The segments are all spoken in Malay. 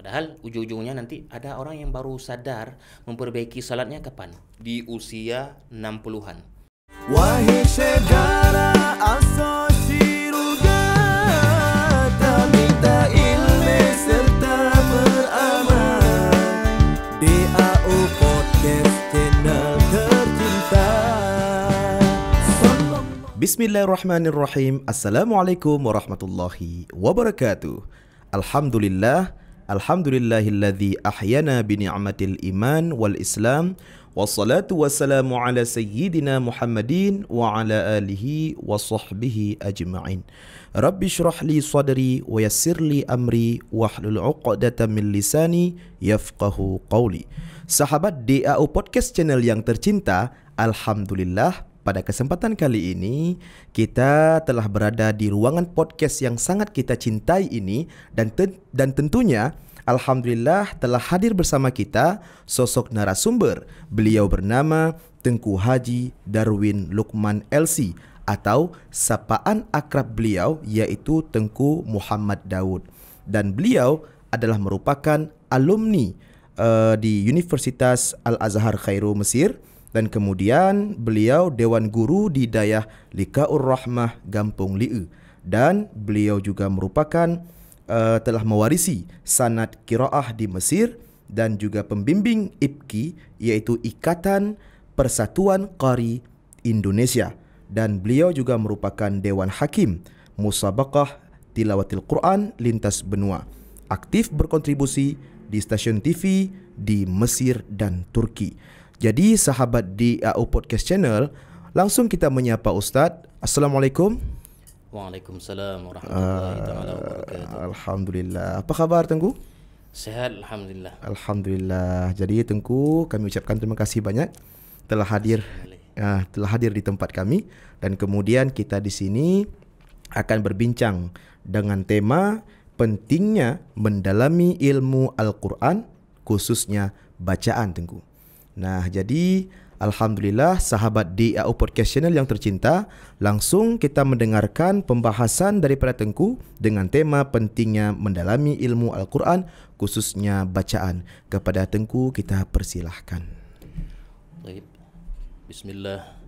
Padahal ujung-ujungnya nanti ada orang yang baru sadar memperbaiki salatnya kapan? Di usia 60-an. Bismillahirrahmanirrahim Assalamualaikum warahmatullahi wabarakatuh Alhamdulillah Alhamdulillahilladzi ahyana bi ni'matil iman wal islam wassalatu wassalamu ala sayyidina Muhammadin wa ala alihi wa sahbihi ajma'in. Rabbi shrah li sadri wa yassir li amri wa hlul 'uqdatam min lisani yafqahu qawli. Sahabat DAO Podcast Channel yang tercinta, alhamdulillah pada kesempatan kali ini, kita telah berada di ruangan podcast yang sangat kita cintai ini dan te- dan tentunya alhamdulillah telah hadir bersama kita sosok narasumber. Beliau bernama Tengku Haji Darwin Lukman LC atau sapaan akrab beliau yaitu Tengku Muhammad Daud dan beliau adalah merupakan alumni uh, di Universitas Al-Azhar Kairo Mesir dan kemudian beliau Dewan Guru di Dayah Likaur Rahmah Gampung Liu dan beliau juga merupakan uh, telah mewarisi sanat kiraah di Mesir dan juga pembimbing IPKI iaitu Ikatan Persatuan Qari Indonesia dan beliau juga merupakan Dewan Hakim Musabakah Tilawatil Quran Lintas Benua aktif berkontribusi di stasiun TV di Mesir dan Turki. Jadi sahabat di AU uh, Podcast Channel, langsung kita menyapa Ustaz. Assalamualaikum. Waalaikumsalam warahmatullahi uh, Alhamdulillah. Apa khabar Tengku? Sehat alhamdulillah. Alhamdulillah. Jadi Tengku, kami ucapkan terima kasih banyak telah hadir uh, telah hadir di tempat kami dan kemudian kita di sini akan berbincang dengan tema pentingnya mendalami ilmu Al-Qur'an khususnya bacaan Tengku. Nah, jadi alhamdulillah sahabat DAO Podcast Channel yang tercinta, langsung kita mendengarkan pembahasan daripada Tengku dengan tema pentingnya mendalami ilmu Al-Quran khususnya bacaan. Kepada Tengku kita persilahkan. Baik. Bismillah.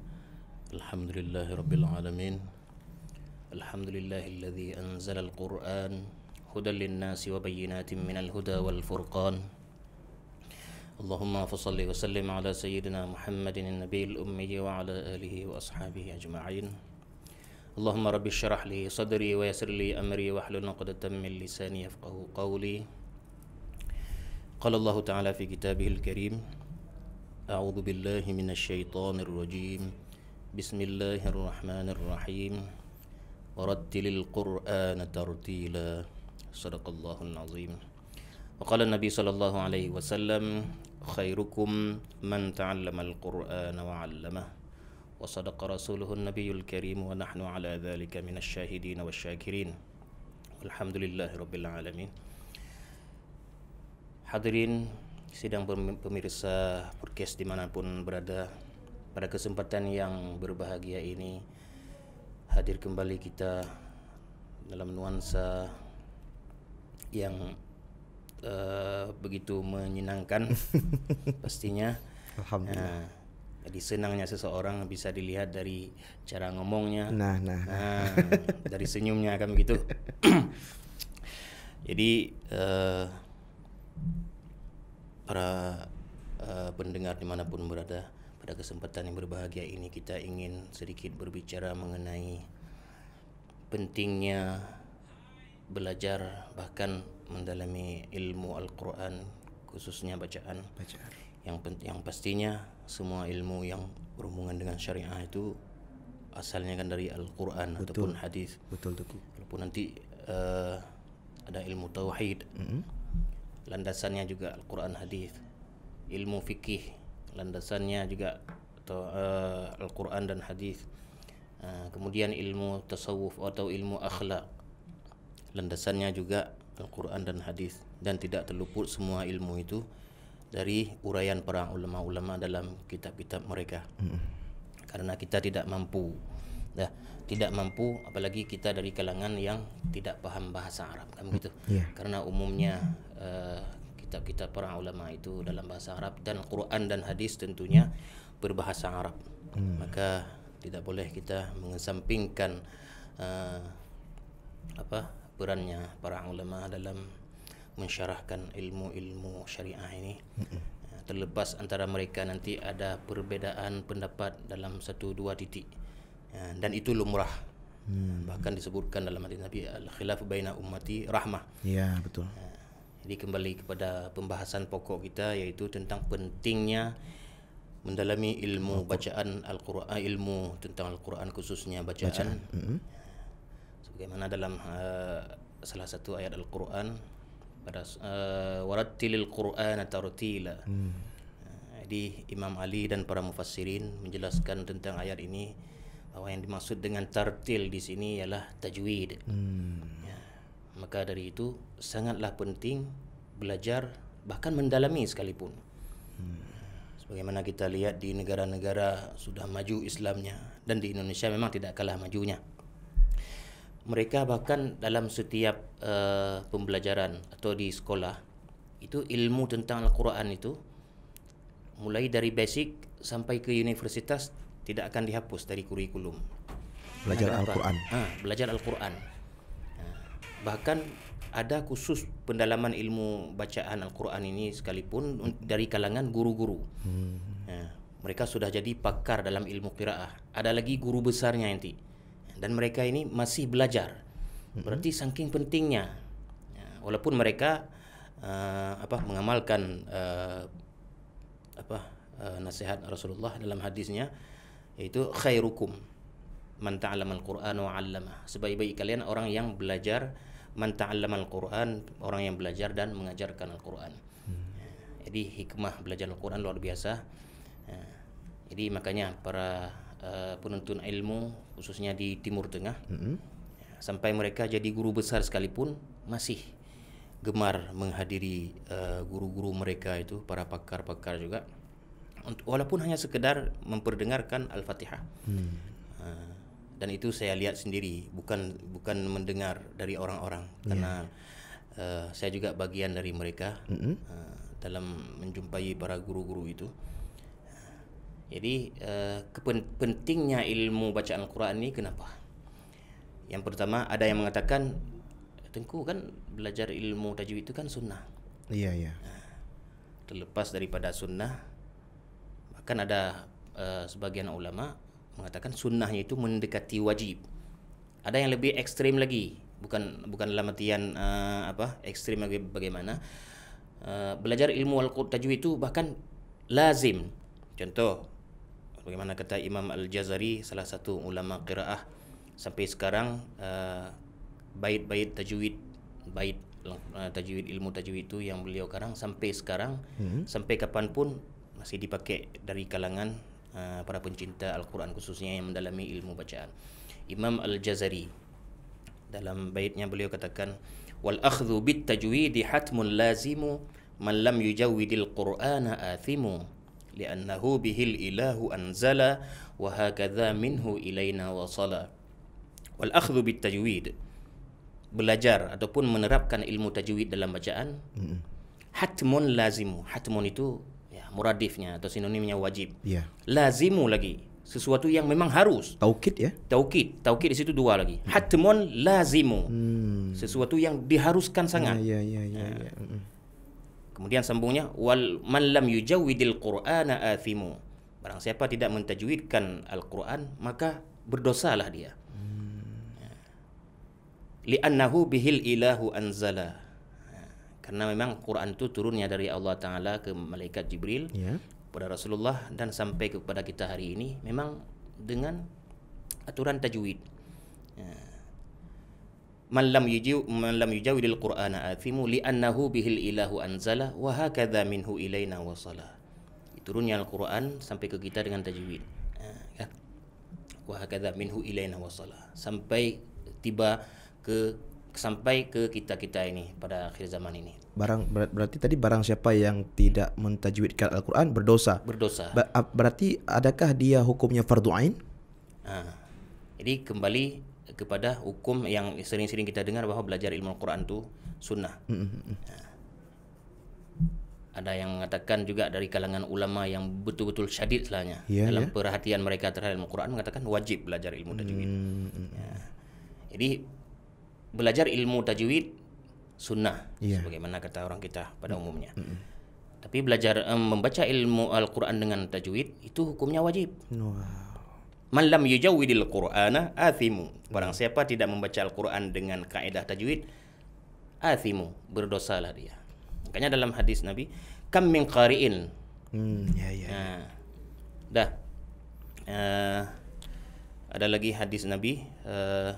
Alhamdulillahirabbil alamin. Alhamdulillahilladzi anzalal Quran hudan lin-nasi wa bayyinatin minal huda wal furqan. اللهم فصل وسلم على سيدنا محمد النبي الأمي وعلى آله وأصحابه أجمعين اللهم رب اشرح لي صدري ويسر لي أمري واحلل عقدة من لساني يفقه قولي قال الله تعالى في كتابه الكريم أعوذ بالله من الشيطان الرجيم بسم الله الرحمن الرحيم ورتل القرآن ترتيلا صدق الله العظيم وقال النبي صلى الله عليه وسلم خيركم من تعلم القرآن وعلمه وصدق رسوله النبي الكريم ونحن على ذلك من الشاهدين والشاكرين والحمد لله رب العالمين حاضرين sidang pemirsa podcast dimanapun berada pada kesempatan yang berbahagia ini hadir kembali kita dalam nuansa yang uh, begitu menyenangkan pastinya. Alhamdulillah. Nah, jadi senangnya seseorang bisa dilihat dari cara ngomongnya. Nah, nah. nah dari senyumnya kan begitu. jadi uh, para uh, pendengar dimanapun berada pada kesempatan yang berbahagia ini kita ingin sedikit berbicara mengenai pentingnya belajar bahkan mendalami ilmu Al-Quran khususnya bacaan. Bacaan. Yang penting yang pastinya semua ilmu yang berhubungan dengan syariah itu asalnya kan dari Al-Quran ataupun hadis. Betul. Betul Walaupun nanti uh, ada ilmu tauhid. Mm-hmm. Landasannya juga Al-Quran hadis. Ilmu fikih landasannya juga atau uh, eh, Al-Quran dan hadis. Uh, kemudian ilmu tasawuf atau ilmu akhlak landasannya juga Al-Quran dan Hadis dan tidak terluput semua ilmu itu dari uraian para ulama-ulama dalam kitab-kitab mereka. Hmm. Karena kita tidak mampu. Dah, tidak mampu apalagi kita dari kalangan yang tidak paham bahasa Arab kan begitu. Mm, yeah. Karena umumnya uh, kitab-kitab para ulama itu dalam bahasa Arab dan Quran dan hadis tentunya berbahasa Arab. Hmm. Maka tidak boleh kita mengesampingkan uh, apa? perannya para ulama dalam mensyarahkan ilmu-ilmu syariah ini ya, terlepas antara mereka nanti ada perbezaan pendapat dalam satu dua titik ya, dan itu lumrah hmm. bahkan disebutkan dalam hadis Nabi al khilaf baina ummati rahmah ya betul ya, jadi kembali kepada pembahasan pokok kita yaitu tentang pentingnya mendalami ilmu bacaan al-Quran ilmu tentang al-Quran khususnya bacaan, bacaan. Hmm. Mana dalam uh, salah satu ayat Al-Quran pada uh, warattilil Qur'an tartila. Hmm. Eh, jadi Imam Ali dan para mufassirin menjelaskan tentang ayat ini bahawa yang dimaksud dengan tartil di sini ialah tajwid. Hmm. Ya. Maka dari itu sangatlah penting belajar bahkan mendalami sekalipun. Hmm. Sebagaimana kita lihat di negara-negara sudah maju Islamnya dan di Indonesia memang tidak kalah majunya mereka bahkan dalam setiap uh, pembelajaran atau di sekolah itu ilmu tentang Al-Quran itu mulai dari basic sampai ke universitas tidak akan dihapus dari kurikulum belajar Al-Quran ha, belajar Al-Quran ha, bahkan ada khusus pendalaman ilmu bacaan Al-Quran ini sekalipun dari kalangan guru-guru hmm. ha, mereka sudah jadi pakar dalam ilmu qiraah ada lagi guru besarnya nanti dan mereka ini masih belajar. Hmm. Berarti mm-hmm. saking pentingnya. Ya, walaupun mereka uh, apa mengamalkan uh, apa uh, nasihat Rasulullah dalam hadisnya yaitu khairukum man ta'allamal Qur'an wa 'allamah. Sebaik-baik kalian orang yang belajar man ta'allamal Qur'an, orang yang belajar dan mengajarkan Al-Qur'an. Hmm. Ya, jadi hikmah belajar Al-Qur'an luar biasa. Ya, jadi makanya para Eh, penuntun ilmu khususnya di Timur Tengah mm-hmm. Ya, sampai mereka jadi guru besar sekalipun masih gemar menghadiri uh, guru-guru mereka itu para pakar-pakar juga untuk, walaupun hanya sekedar memperdengarkan al-fatihah mm. uh, dan itu saya lihat sendiri bukan bukan mendengar dari orang-orang ya. karena uh, saya juga bagian dari mereka mm-hmm. uh, dalam menjumpai para guru-guru itu. Jadi uh, pentingnya ilmu bacaan Al-Quran ni kenapa? Yang pertama ada yang mengatakan Tengku kan belajar ilmu tajwid itu kan sunnah. Iya iya. Ha. Terlepas daripada sunnah, bahkan ada uh, sebagian ulama mengatakan sunnahnya itu mendekati wajib. Ada yang lebih ekstrim lagi, bukan bukan dalam artian uh, apa ekstrim lagi bagaimana uh, belajar ilmu al quran tajwid itu bahkan lazim. Contoh bagaimana kata Imam Al-Jazari salah satu ulama qiraah sampai sekarang uh, bait-bait tajwid bait uh, tajwid ilmu tajwid itu yang beliau karang sampai sekarang hmm sampai kapan pun masih dipakai dari kalangan uh, para pencinta Al-Quran khususnya yang mendalami ilmu bacaan Imam Al-Jazari dalam baitnya beliau katakan wal akhdhu bit tajwidi hatmun lazimu man lam yujawwidil qur'ana athimu لأنه به الإله أنزل وهكذا منه إلينا وصلى والأخذ بالتجويد belajar ataupun menerapkan ilmu tajwid dalam bacaan hmm. hatmun lazimu hatmun itu ya muradifnya atau sinonimnya wajib yeah. lazimu lagi sesuatu yang memang harus taukid ya taukid taukid di situ dua lagi hmm. hatmun lazimu hmm. sesuatu yang diharuskan sangat ya, ya. ya. ya, ya. Kemudian sambungnya wal man lam yujawwidil qur'ana athimu. Barang siapa tidak mentajwidkan Al-Qur'an maka berdosalah dia. Hmm. Ya. Li'annahu bihil ilahu anzala. Ya. Karena memang Quran itu turunnya dari Allah Ta'ala ke Malaikat Jibril ya. Pada Rasulullah dan sampai kepada kita hari ini Memang dengan aturan tajwid ya man lam yujiu man lam yujawidil qur'ana athimu li annahu bihil ilahu anzala wa hakadha minhu ilaina wasala turunnya al-Quran sampai ke kita dengan tajwid ha, ya wa hakadha minhu ilaina wasala sampai tiba ke sampai ke kita-kita ini pada akhir zaman ini barang ber, berarti tadi barang siapa yang tidak mentajwidkan Al-Qur'an berdosa berdosa berarti adakah dia hukumnya fardu ain ha. jadi kembali kepada hukum yang sering-sering kita dengar bahawa belajar ilmu Al-Quran tu sunnah. Hmm, hmm, hmm. Ha. Ada yang mengatakan juga dari kalangan ulama yang betul-betul syadid selanya yeah, ya. dalam yeah. perhatian mereka terhadap ilmu Quran mengatakan wajib belajar ilmu tajwid. Mm. Ya. Jadi belajar ilmu tajwid sunnah yeah. sebagaimana kata orang kita pada umumnya. Mm. Tapi belajar um, membaca ilmu Al-Quran dengan tajwid itu hukumnya wajib. Wow. Man lam yujawidil qur'ana athimu. Barang siapa tidak membaca Al-Qur'an dengan kaedah tajwid athimu, lah dia. Makanya dalam hadis Nabi, kam min qari'in. Hmm, ya ya. Nah, ya. dah. Uh, ada lagi hadis Nabi, uh,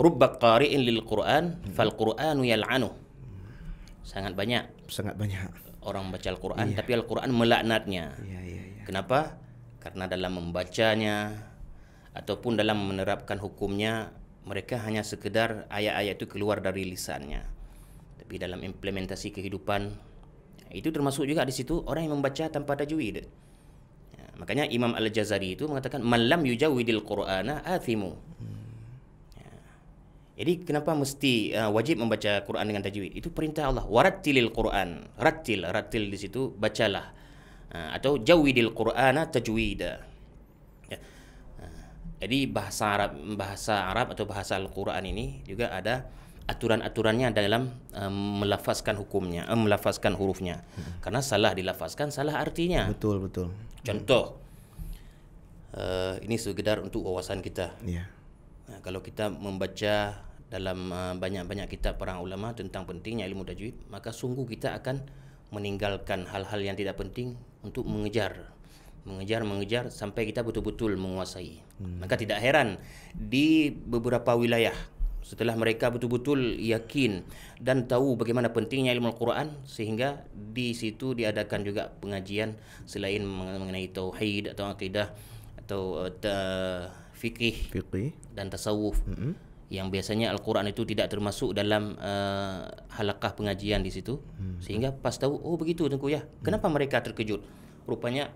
rubba qari'in lil Qur'an hmm. fal Qur'anu yal'anu. Sangat banyak, sangat banyak orang baca Al-Qur'an iya. tapi Al-Qur'an melaknatnya. Iya, iya, iya. Kenapa? karena dalam membacanya ataupun dalam menerapkan hukumnya mereka hanya sekedar ayat-ayat itu keluar dari lisannya tapi dalam implementasi kehidupan itu termasuk juga di situ orang yang membaca tanpa tajwid ya, makanya Imam Al-Jazari itu mengatakan malam yujawidil qur'ana athimu ya. jadi kenapa mesti uh, wajib membaca Quran dengan tajwid? Itu perintah Allah. waratilil Quran. Ratil, ratil di situ bacalah. Ha, atau jawidil qur'ana tajwida ya. Ha, jadi bahasa arab bahasa arab atau bahasa al-quran ini juga ada aturan-aturannya dalam um, melafazkan hukumnya um, melafazkan hurufnya hmm. karena salah dilafazkan salah artinya betul betul contoh uh, ini sekedar untuk wawasan kita yeah. nah, kalau kita membaca dalam uh, banyak-banyak kitab para ulama tentang pentingnya ilmu tajwid maka sungguh kita akan meninggalkan hal-hal yang tidak penting untuk mengejar mengejar mengejar sampai kita betul-betul menguasai hmm. maka tidak heran di beberapa wilayah setelah mereka betul-betul yakin dan tahu bagaimana pentingnya ilmu Al-Quran sehingga di situ diadakan juga pengajian selain mengenai tauhid atau akidah atau uh, eh, fikih dan tasawuf hmm yang biasanya Al-Quran itu tidak termasuk dalam uh, halakah pengajian di situ hmm. sehingga pas tahu oh begitu Tengku ya hmm. kenapa mereka terkejut rupanya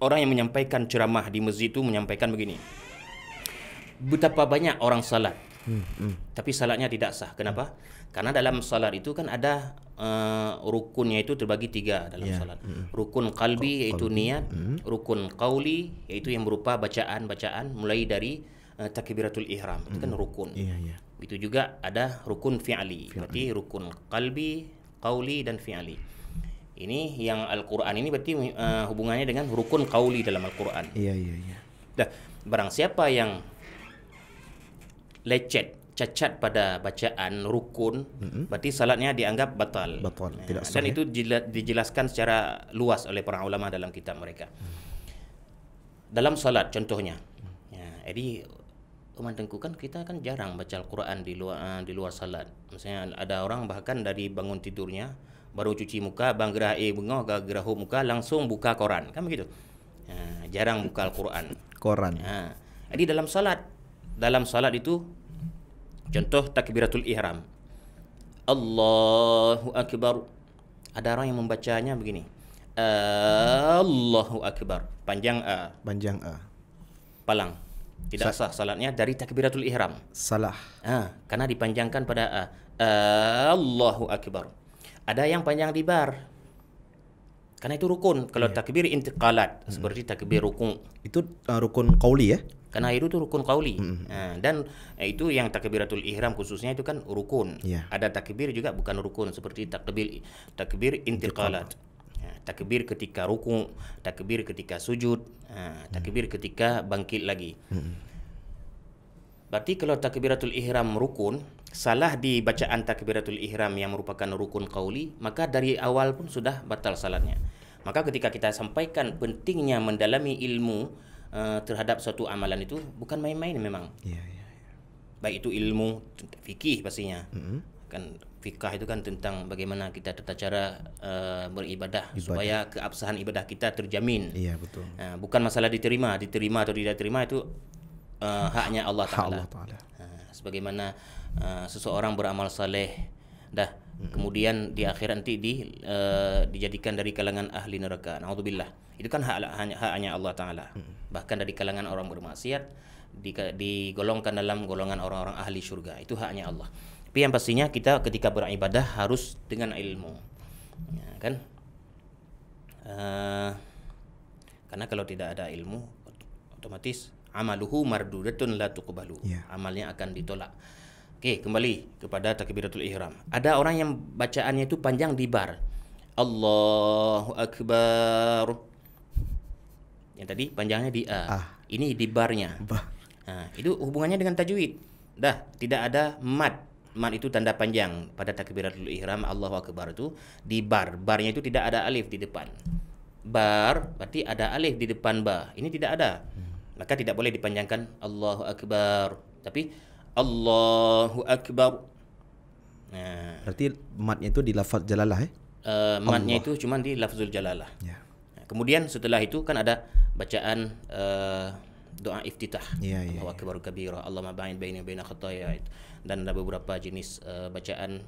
orang yang menyampaikan ceramah di masjid itu menyampaikan begini betapa banyak orang salat hmm. Hmm. tapi salatnya tidak sah kenapa hmm. karena dalam salat itu kan ada uh, rukunnya itu terbagi tiga dalam yeah. salat hmm. rukun kalbi yaitu niat hmm. rukun qauli yaitu yang berupa bacaan-bacaan mulai dari uh, takbiratul ihram itu kan hmm. rukun. Iya yeah, iya. Yeah. Itu juga ada rukun fiali. Fi berarti rukun qalbi, qauli dan fiali. Ini yang Al-Qur'an ini berarti uh, hubungannya dengan rukun qauli dalam Al-Qur'an. Iya iya iya. Dah barang siapa yang lecet cacat pada bacaan rukun mm-hmm. berarti salatnya dianggap batal. Batal. Nah, ya, tidak sah. Dan itu dijelaskan secara luas oleh para ulama dalam kitab mereka. Mm. Dalam salat contohnya. Mm. Ya, jadi Umat tengku kan kita kan jarang baca Al-Quran di luar uh, di luar salat. Maksudnya ada orang bahkan dari bangun tidurnya baru cuci muka, bang gerah eh bengok gerah muka langsung buka koran. Kan begitu. Uh, jarang buka Al-Quran. Koran. Uh, ah, jadi dalam salat dalam salat itu contoh takbiratul ihram. Allahu akbar. Ada orang yang membacanya begini. Allahu akbar. Panjang a. Panjang a. Palang tidak sah salatnya dari takbiratul ihram salah ha, karena dipanjangkan pada uh, Allahu akbar ada yang panjang di bar karena itu rukun kalau yeah. takbir intiqalat mm. seperti takbir rukun itu uh, rukun qauli ya karena itu tu rukun qauli mm. ha, hmm. dan eh, itu yang takbiratul ihram khususnya itu kan rukun yeah. ada takbir juga bukan rukun seperti takbir takbir intiqalat, intiqalat takbir ketika rukuk, takbir ketika sujud, ha, takbir ketika bangkit lagi. Hmm. Berarti kalau takbiratul ihram rukun, salah di bacaan takbiratul ihram yang merupakan rukun qauli, maka dari awal pun sudah batal salatnya. Maka ketika kita sampaikan pentingnya mendalami ilmu uh, terhadap suatu amalan itu bukan main-main memang. Ya, ya, ya. Baik itu ilmu fikih pastinya. Mm-hmm. Kan fikah itu kan tentang bagaimana kita tata cara uh, beribadah ibadah. supaya keabsahan ibadah kita terjamin. Iya betul. Uh, bukan masalah diterima, diterima atau tidak terima itu uh, haknya Allah Taala. Allah Taala. Uh, sebagaimana uh, seseorang beramal saleh dah hmm. kemudian di akhir nanti di uh, dijadikan dari kalangan ahli neraka. Alhamdulillah Itu kan hak hanya haknya Allah Taala. Hmm. Bahkan dari kalangan orang bermaksiat di digolongkan dalam golongan orang-orang ahli syurga. Itu haknya Allah. Tapi yang pastinya kita ketika beribadah harus dengan ilmu, ya, kan? Uh, karena kalau tidak ada ilmu, otomatis amaluhu mardudatun la tuqbalu. Yeah. Amalnya akan ditolak. Oke, okay, kembali kepada takbiratul ihram. Ada orang yang bacaannya itu panjang di bar. Allahu akbar. Yang tadi panjangnya di A. Ah. Ini di barnya. Bah. Ha, nah, itu hubungannya dengan tajwid. Dah, tidak ada mad mat itu tanda panjang pada takbiratul ihram Allahu akbar itu di bar barnya itu tidak ada alif di depan bar berarti ada alif di depan ba ini tidak ada maka tidak boleh dipanjangkan Allahu akbar tapi Allahu akbar nah berarti matnya itu di lafaz jalalah eh uh, eh, matnya itu cuma di lafzul jalalah ya yeah. kemudian setelah itu kan ada bacaan uh, doa iftitah ya yeah, ya yeah, Allahu yeah. akbar kabira Allahumma ba'in baina baina khataaya dan ada beberapa jenis uh, bacaan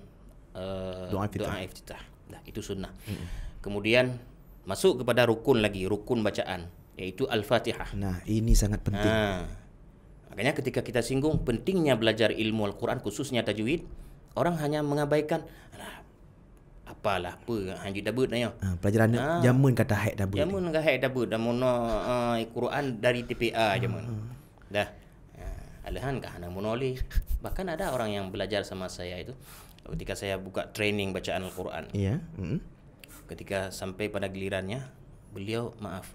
uh, doa iftitah. Nah, itu sunnah. Hmm. Kemudian masuk kepada rukun lagi, rukun bacaan iaitu al-Fatihah. Nah, ini sangat penting. Ha. Makanya ketika kita singgung pentingnya belajar ilmu Al-Quran khususnya tajwid, orang hanya mengabaikan apalah apa hanji dabut nya. Ha, ah, pelajaran ha. jamun kata haid dabut. Jamun kata haid dabut dan mana uh, Al-Quran dari TPA zaman. Ha. Dah. Alahan kan hanya menoleh. Bahkan ada orang yang belajar sama saya itu ketika saya buka training bacaan Al-Quran. Iya. Mm -hmm. Ketika sampai pada gelirannya, beliau maaf.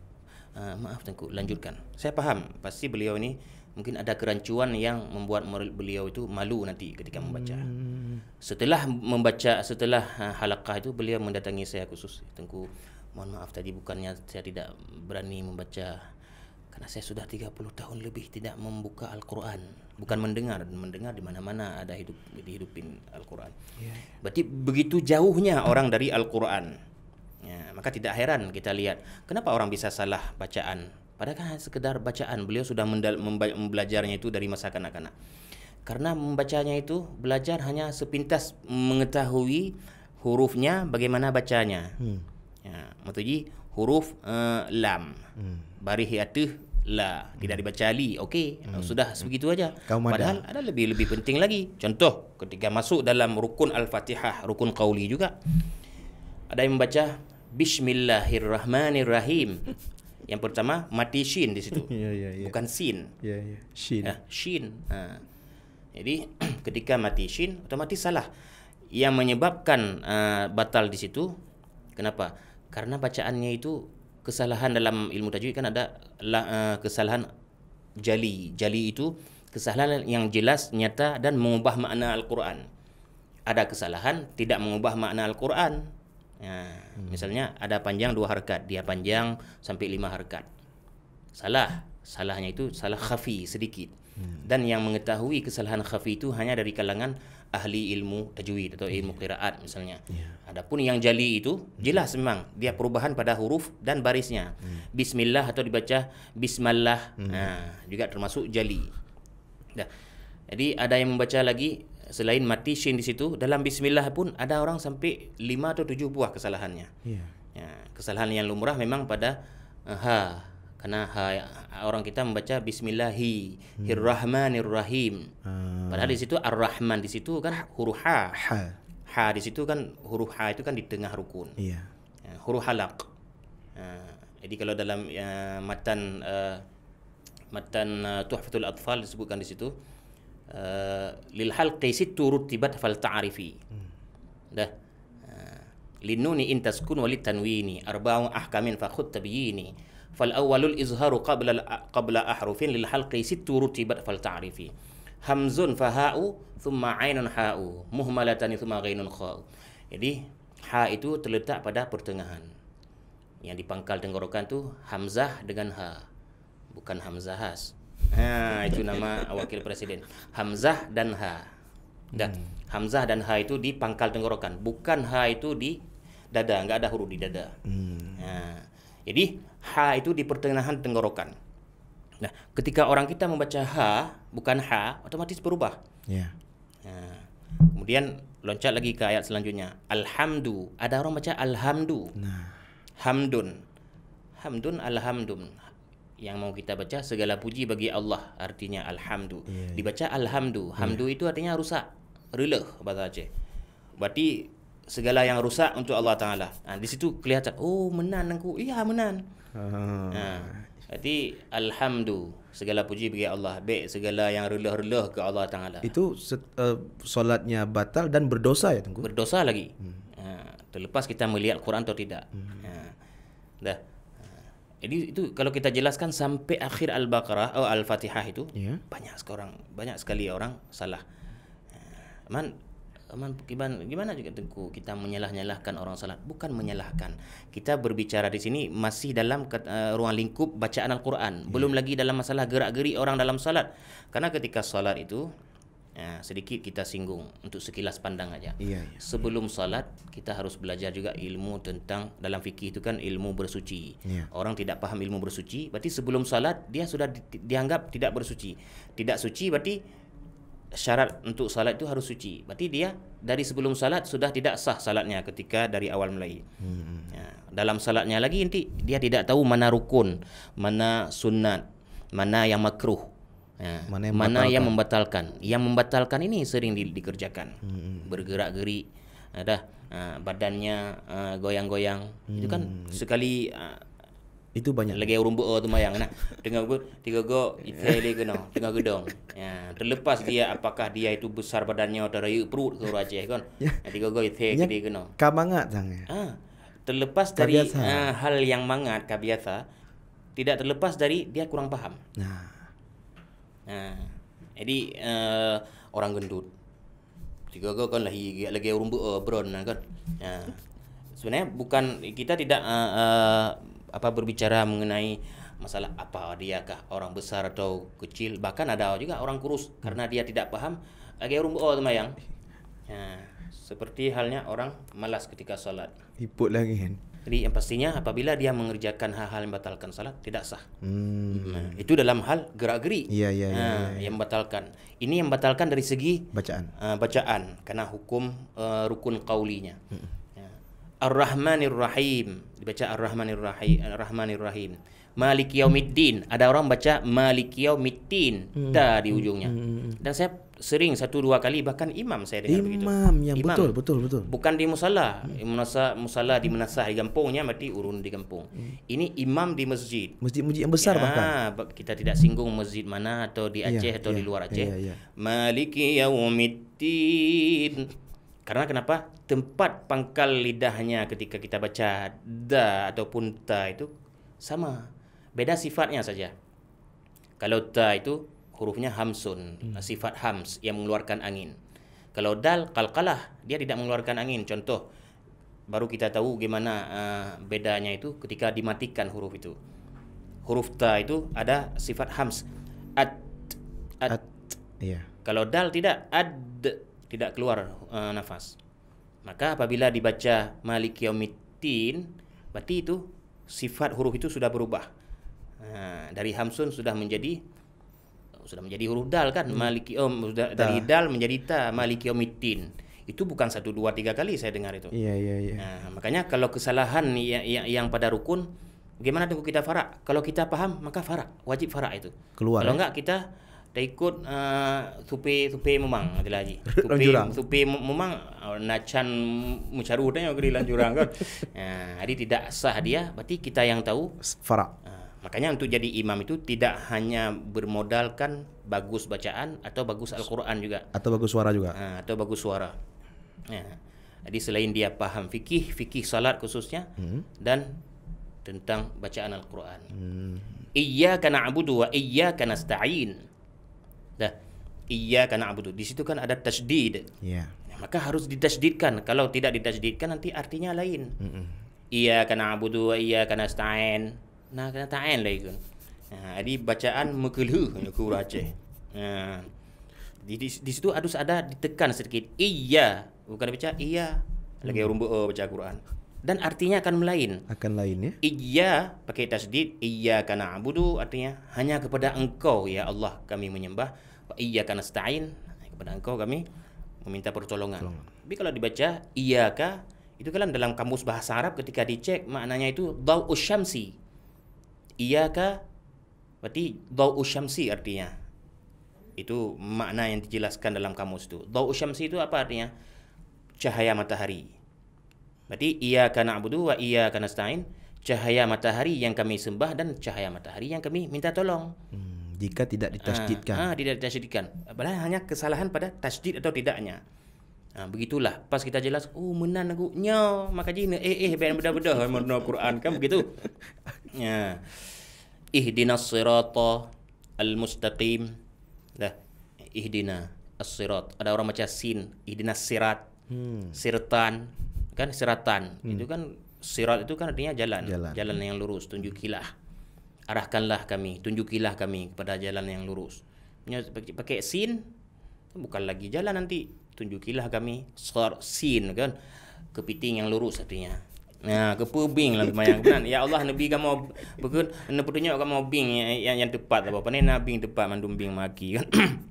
Uh, maaf Tengku, lanjutkan. Saya paham, pasti beliau ini mungkin ada kerancuan yang membuat murid beliau itu malu nanti ketika membaca. Mm. Setelah membaca setelah uh, halakah itu beliau mendatangi saya khusus. Tengku, mohon maaf tadi bukannya saya tidak berani membaca Karena saya sudah 30 tahun lebih tidak membuka Al-Quran Bukan mendengar, mendengar di mana-mana ada hidup dihidupin Al-Quran yeah. Berarti begitu jauhnya orang dari Al-Quran ya, Maka tidak heran kita lihat Kenapa orang bisa salah bacaan Padahal kan sekedar bacaan Beliau sudah membelajarnya itu dari masa kanak-kanak Karena membacanya itu Belajar hanya sepintas mengetahui Hurufnya bagaimana bacanya hmm. ya, Maksudnya huruf uh, lam hmm. Barih lah kita dari baca Ali okey hmm. sudah sebegitu aja padahal ada. ada lebih lebih penting lagi contoh ketika masuk dalam rukun al-Fatihah rukun qauli juga ada yang membaca bismillahirrahmanirrahim yang pertama mati shin di situ yeah, yeah, yeah. Ya. bukan sin ya yeah, ya yeah. shin ha. jadi ketika mati shin otomatis salah yang menyebabkan uh, batal di situ kenapa karena bacaannya itu kesalahan dalam ilmu tajwid kan ada uh, kesalahan jali. Jali itu kesalahan yang jelas, nyata dan mengubah makna Al-Quran. Ada kesalahan tidak mengubah makna Al-Quran. Ya, hmm. Misalnya ada panjang dua harkat, dia panjang sampai lima harkat. Salah. Salahnya itu salah khafi sedikit. Hmm. Dan yang mengetahui kesalahan khafi itu hanya dari kalangan ahli ilmu tajwid atau ilmu qiraat misalnya. Yeah. Adapun yang jali itu jelas memang dia perubahan pada huruf dan barisnya. Mm. Bismillah atau dibaca bismallah. Mm. Nah, juga termasuk jali. Dah. Jadi ada yang membaca lagi selain mati shin di situ dalam bismillah pun ada orang sampai lima atau tujuh buah kesalahannya. Yeah. Ya. kesalahan yang lumrah memang pada uh, ha karena ha, orang kita membaca bismillahirrahmanirrahim hmm. Ah. padahal di situ ar-rahman di situ kan huruf ha ha, ha di situ kan huruf ha itu kan di tengah rukun iya yeah. huruf halak. uh, jadi kalau dalam uh, matan uh, matan uh, tuhfatul atfal disebutkan di situ uh, lil halqi situ rutibat fal ta'rifi hmm. dah uh, linnuni intaskun walitanwini arba'u ahkamin fakhud tabiyini Qabla الإظهار قبل قبل أحرف للحلق ست رتبت Hamzun. همز فهاء ثم عين حاء مهملة ثم غين خاء jadi ha itu terletak pada pertengahan yang di pangkal tenggorokan tu hamzah dengan ha bukan hamzah has ha itu nama wakil presiden hamzah dan ha dan hmm. hamzah dan ha itu di pangkal tenggorokan bukan ha itu di dada enggak ada huruf di dada hmm. ha. jadi ha itu di pertengahan tenggorokan. Nah, ketika orang kita membaca ha bukan ha, otomatis berubah. Ya. Yeah. Nah, kemudian loncat lagi ke ayat selanjutnya. Alhamdu. Ada orang baca alhamdu. Nah. Hamdun. Hamdun alhamdun. Yang mau kita baca segala puji bagi Allah artinya alhamdu. Yeah, yeah. Dibaca alhamdu. Ya. Hamdu yeah. itu artinya rusak. Rileh bahasa Aceh. Berarti segala yang rusak untuk Allah Taala. Nah, di situ kelihatan, oh menan aku. Iya, menan. Jadi ah. ha. alhamdu segala puji bagi Allah baik segala yang reluh-reluh ke Allah Taala. Itu uh, solatnya batal dan berdosa ya tunggu. Berdosa lagi. Hmm. Ha. terlepas kita melihat Quran atau tidak. Hmm. Ha. Dah. Ha. Jadi itu kalau kita jelaskan sampai akhir Al-Baqarah atau oh, Al-Fatihah itu yeah. banyak orang banyak sekali orang salah. Ha. Man aman gimana, gimana juga tengku kita menyalah-nyalahkan orang salat bukan menyalahkan kita berbicara di sini masih dalam uh, ruang lingkup bacaan Al-Quran yeah. belum lagi dalam masalah gerak-geri orang dalam salat karena ketika salat itu ya, sedikit kita singgung untuk sekilas pandang aja yeah, yeah, sebelum salat kita harus belajar juga ilmu tentang dalam fikih itu kan ilmu bersuci yeah. orang tidak paham ilmu bersuci berarti sebelum salat dia sudah di, dianggap tidak bersuci tidak suci berarti syarat untuk salat itu harus suci. Berarti dia dari sebelum salat sudah tidak sah salatnya ketika dari awal mulai. Hmm. Ya, dalam salatnya lagi nanti dia tidak tahu mana rukun, mana sunat, mana yang makruh. Ya, mana yang, mana membatalkan. yang membatalkan Yang membatalkan ini sering di, dikerjakan hmm. Bergerak-gerik ya dah uh, Badannya uh, goyang-goyang hmm. Itu kan hmm. sekali ah, itu banyak. Lagi rumput tu mayang nak. Tengah gue tiga go Italy kena tengah gedung. Ya, terlepas dia apakah dia itu besar badannya atau raya perut ke raja kan. tiga go Italy dia kena. Kamangat sang. Ah. Ha. Terlepas dari uh, hal yang mangat kabiasa tidak terlepas dari dia kurang paham. Nah. Nah. Ha. Jadi uh, orang gendut. Tiga go kan lagi lagi rumput uh, brown lah, kan. Ya. Sebenarnya bukan kita tidak uh, uh, apa berbicara mengenai masalah apa diakah orang besar atau kecil bahkan ada juga orang kurus hmm. karena dia tidak paham agak rumbo oh temayang ya, ha, seperti halnya orang malas ketika salat tiput lagi kan jadi yang pastinya apabila dia mengerjakan hal-hal yang batalkan salat tidak sah hmm. nah, ha, itu dalam hal gerak-geri ya, ya, nah, ya, ha, ya, ya. yang batalkan ini yang batalkan dari segi bacaan uh, bacaan karena hukum uh, rukun kaulinya hmm. Ar-Rahmanir Rahim. Dibaca Ar-Rahmanir Rahim, Ar-Rahmanir Rahim. Maliki Yaumiddin. Ada orang baca Maliki Yaumiddin hmm. ta di ujungnya. Hmm. hmm, hmm. Dan saya sering satu dua kali bahkan imam saya dengar imam begitu. Imam yang imam. betul betul betul. Bukan di musala. Hmm. Munasa musala di Menasah di kampungnya mati urun di kampung. Hmm. Ini imam di masjid. Masjid-masjid yang besar ya, bahkan. kita tidak singgung masjid mana atau di ya, Aceh ya, atau ya, di luar Aceh. Ya, ya, ya. Maliki Yaumiddin. Karena kenapa? Tempat pangkal lidahnya ketika kita baca da ataupun ta itu sama. Beda sifatnya saja. Kalau ta itu hurufnya hamsun, hmm. sifat hams yang mengeluarkan angin. Kalau dal qalqalah, dia tidak mengeluarkan angin. Contoh baru kita tahu gimana uh, bedanya itu ketika dimatikan huruf itu. Huruf ta itu ada sifat hams. ad ad. at yeah. Kalau dal tidak ad tidak keluar eh, nafas. Maka apabila dibaca Malik Yaumiddin, berarti itu sifat huruf itu sudah berubah. Nah, dari Hamsun sudah menjadi sudah menjadi huruf dal kan? Hmm. Maliki om sudah dari dal menjadi ta, Maliki Yaumiddin. Itu bukan satu dua tiga kali saya dengar itu. Iya iya iya. Nah, makanya kalau kesalahan yang, yang, yang pada rukun Bagaimana tunggu kita farak? Kalau kita paham maka farak, wajib farak itu. Keluar. Kalau ya? enggak kita Dah ikut uh, supi supe memang adalah haji. supi supe memang uh, nacan mencaru dan yang kerilan jurang kan. jadi tidak sah dia, berarti kita yang tahu farak. Uh, ah, makanya untuk jadi imam itu tidak hanya bermodalkan bagus bacaan atau bagus Al-Qur'an juga atau bagus suara juga. Uh, atau bagus suara. Uh, jadi selain dia paham fikih, fikih salat khususnya hmm. dan tentang bacaan Al-Qur'an. Hmm. Iyyaka na'budu iya iyyaka nasta'in. Iya iyyaka na'budu di situ kan ada tasydid ya yeah. maka harus ditasydidkan kalau tidak ditasydidkan nanti artinya lain heeh iyyaka na'budu Iya iyyaka nasta'in nah kena ta'in lagi nah ha, jadi bacaan mekelu ku raje nah ha. di, di, di situ harus ada ditekan sedikit Iya bukan baca iya lagi mm. rumbu uh, oh, baca Quran dan artinya akan melain akan lain ya iya pakai tasdid iya karena abudu artinya hanya kepada engkau ya Allah kami menyembah iyyaka nasta'in kepada engkau kami meminta pertolongan. pertolongan. Tapi kalau dibaca iyyaka itu kan dalam kamus bahasa Arab ketika dicek maknanya itu dhau usyamsi. Iyyaka berarti dhau usyamsi artinya. Itu makna yang dijelaskan dalam kamus itu. Dhau usyamsi itu apa artinya? Cahaya matahari. Berarti iyyaka na'budu wa iyyaka nasta'in. Cahaya matahari yang kami sembah dan cahaya matahari yang kami minta tolong. Hmm jika tidak ditasjidkan. Ah, ah tidak ditasjidkan. Padahal hanya kesalahan pada tasjid atau tidaknya. Ah, begitulah. Pas kita jelas, oh menan aku nyaw maka jina eh eh ben beda beda menurut Quran kan begitu. Ya. Lah, ihdina sirata al mustaqim. Dah. Ihdina sirat. Ada orang macam sin. Ihdina sirat. Hmm. Sirtan kan siratan hmm. itu kan sirat itu kan artinya jalan jalan, jalan yang lurus tunjukilah arahkanlah kami, tunjukilah kami kepada jalan yang lurus. Pakai sin, bukan lagi jalan nanti. Tunjukilah kami, sor sin kan. Kepiting yang lurus artinya. Nah, ke pubing lah banyak kan. Ya Allah Nabi kamu bukan Nabi putunya kamu bing yang yang tepat lah. apa ni nabi tepat mandum bing maki kan.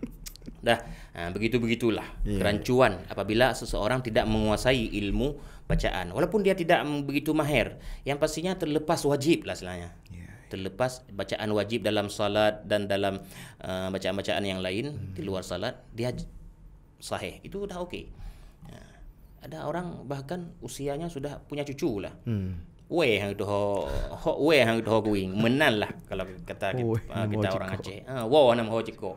Dah, nah, begitu begitulah yeah. kerancuan apabila seseorang tidak menguasai ilmu bacaan. Walaupun dia tidak begitu mahir, yang pastinya terlepas wajib lah selanya. Yeah terlepas bacaan wajib dalam salat dan dalam uh, bacaan-bacaan yang lain hmm. di luar salat dia sahih itu dah okey uh, ada orang bahkan usianya sudah punya cucu lah hmm. weh hang tu ho weh hang tu ho kuing menan lah kalau kata kita, oh, uh, kita orang Aceh ha, ah uh, wow nama ho ciko uh,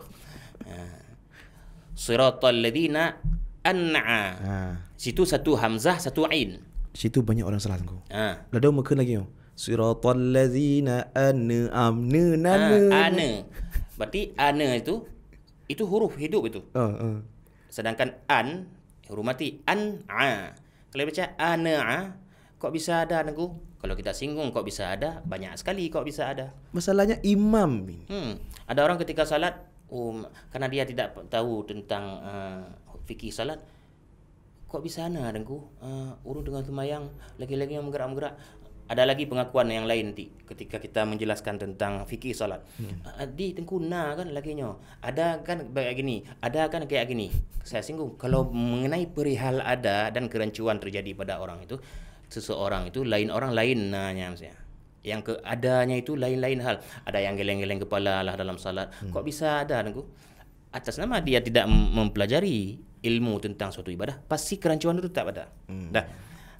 siratal ladina an'a ha. situ satu hamzah satu ain situ banyak orang salah tengok ha. lada makan lagi yo. Oh. Siratal ladzina ana am ne nana. Ha, ah, ana. Berarti ana itu itu huruf hidup itu. Ha, ha. Sedangkan an huruf mati an a. Kalau baca ana a, kok bisa ada anakku? Kalau kita singgung kok bisa ada? Banyak sekali kok bisa ada. Masalahnya imam ini. Hmm. Ada orang ketika salat um, karena dia tidak tahu tentang uh, fikih salat kok bisa ana dengku uh, urut dengan semayang lagi-lagi yang menggerak-gerak ada lagi pengakuan yang lain nanti ketika kita menjelaskan tentang fikih solat. Hmm. Ah, ah, Di tengku na kan lagi lakinya. Ada kan kayak gini, ada kan kayak gini. Saya singgung kalau mengenai perihal ada dan kerancuan terjadi pada orang itu seseorang itu lain orang lain nanya saya. Yang keadanya itu lain-lain hal. Ada yang geleng-geleng kepala lah dalam salat. Hmm. Kok bisa ada tengku? Atas nama dia tidak mempelajari ilmu tentang suatu ibadah, pasti kerancuan itu tak ada. Hmm. Dah.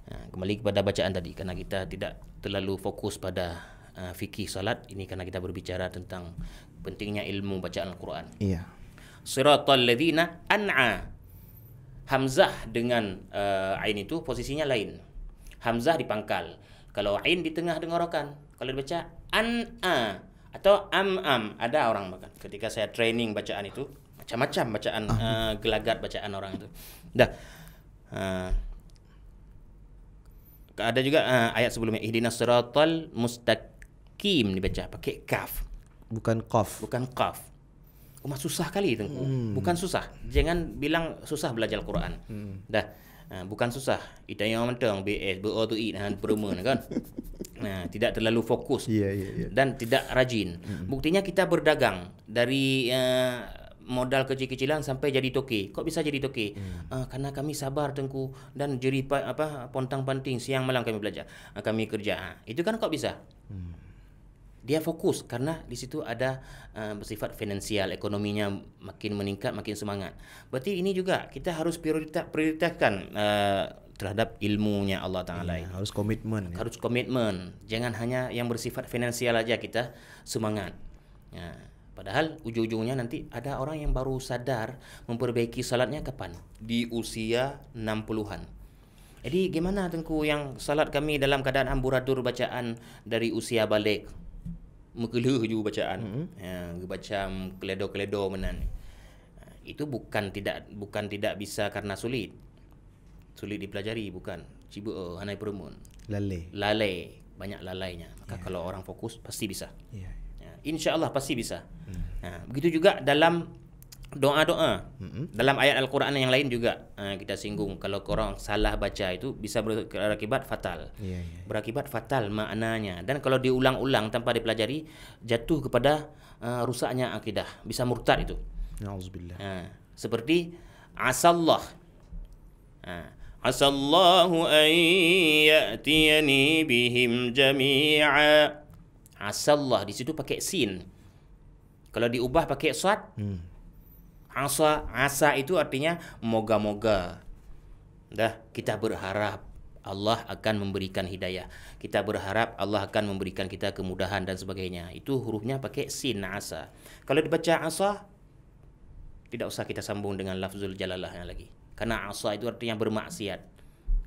Ha, kembali kepada bacaan tadi kerana kita tidak terlalu fokus pada uh, fikih salat ini kerana kita berbicara tentang pentingnya ilmu bacaan Al-Quran. Iya. Siratal ladzina an'a. Hamzah dengan uh, ain itu posisinya lain. Hamzah di pangkal. Kalau ain di tengah dengorokan. Kalau dibaca an'a atau am-am ada orang makan. Ketika saya training bacaan itu macam-macam bacaan uh, gelagat bacaan orang itu. Dah. Uh, ada juga uh, ayat sebelumnya ihdinas siratal mustaqim dibaca pakai kaf bukan qaf bukan qaf umat susah kali itu hmm. bukan susah jangan bilang susah belajar quran hmm. dah uh, bukan susah itu yang mentang BS BO to i dan ha, perumun kan nah tidak terlalu fokus yeah, yeah, yeah. dan tidak rajin hmm. buktinya kita berdagang dari uh, modal kecil-kecilan sampai jadi toke. Kok bisa jadi toke? Hmm. Uh, karena kami sabar tengku dan juri apa pontang-panting siang malam kami belajar, uh, kami kerja. Uh, itu kan kok bisa? Hmm. Dia fokus karena di situ ada uh, bersifat finansial, ekonominya makin meningkat, makin semangat. Berarti ini juga kita harus prioritas prioritaskan uh, terhadap ilmunya Allah Taala. Ya, harus komitmen. Harus ya. komitmen. Jangan hanya yang bersifat finansial aja kita semangat. Ya. Padahal ujung-ujungnya nanti ada orang yang baru sadar memperbaiki salatnya kapan? Di usia 60-an. Jadi gimana Tengku yang salat kami dalam keadaan amburadur bacaan dari usia balik? Mekeluh juga bacaan. Mm-hmm. Ya, macam keledo-keledo menan. Itu bukan tidak bukan tidak bisa karena sulit. Sulit dipelajari bukan. Cibu uh, oh, hanai perumun. Lalai. Lalai. Banyak lalainya. Maka yeah. kalau orang fokus pasti bisa. Yeah. Ya insyaallah pasti bisa. Hmm. Ha, begitu juga dalam doa-doa. Hmm. Dalam ayat Al-Quran yang lain juga ha, kita singgung kalau korang salah baca itu bisa berakibat fatal. Yeah, yeah. Ya. Berakibat fatal maknanya dan kalau diulang-ulang tanpa dipelajari jatuh kepada uh, rusaknya akidah, bisa murtad itu. Nauzubillah. Ha, seperti asallah. Ha, asallahu an ya'tiyani bihim jami'a. Asallah di situ pakai sin. Kalau diubah pakai suat. Hmm. Asa, asa itu artinya moga-moga. Dah, kita berharap Allah akan memberikan hidayah. Kita berharap Allah akan memberikan kita kemudahan dan sebagainya. Itu hurufnya pakai sin asa. Kalau dibaca asa, tidak usah kita sambung dengan lafzul jalalah yang lagi. Karena asa itu artinya bermaksiat.